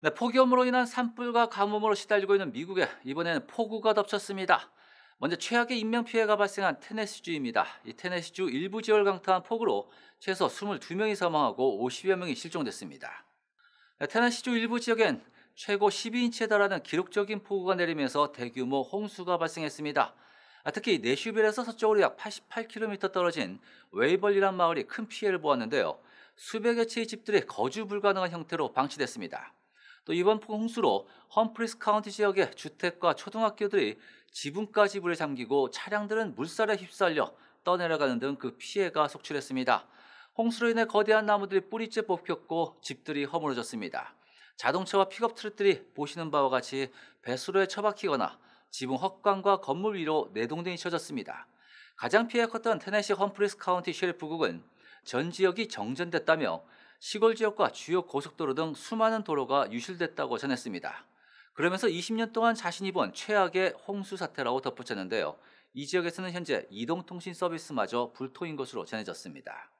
네, 폭염으로 인한 산불과 가뭄으로 시달리고 있는 미국에 이번에는 폭우가 덮쳤습니다. 먼저 최악의 인명 피해가 발생한 테네시주입니다. 이 테네시주 일부 지역을 강타한 폭우로 최소 22명이 사망하고 50여 명이 실종됐습니다. 네, 테네시주 일부 지역엔 최고 12인치에 달하는 기록적인 폭우가 내리면서 대규모 홍수가 발생했습니다. 아, 특히 내슈빌에서 서쪽으로 약 88km 떨어진 웨이벌리란 마을이 큰 피해를 보았는데요. 수백여 채의 집들이 거주 불가능한 형태로 방치됐습니다. 또 이번 폭 홍수로 험프리스 카운티 지역의 주택과 초등학교들이 지붕까지 불에 잠기고 차량들은 물살에 휩쓸려 떠내려가는 등 그 피해가 속출했습니다. 홍수로 인해 거대한 나무들이 뿌리째 뽑혔고 집들이 허물어졌습니다. 자동차와 픽업 트럭들이 보시는 바와 같이 배수로에 처박히거나 지붕 헛간과 건물 위로 내동댕이 쳐졌습니다. 가장 피해 컸던 테네시 험프리스 카운티 셰리프국은 전 지역이 정전됐다며 시골 지역과 주요 고속도로 등 수많은 도로가 유실됐다고 전했습니다. 그러면서 20년 동안 자신이 본 최악의 홍수 사태라고 덧붙였는데요. 이 지역에서는 현재 이동통신 서비스마저 불토인 것으로 전해졌습니다.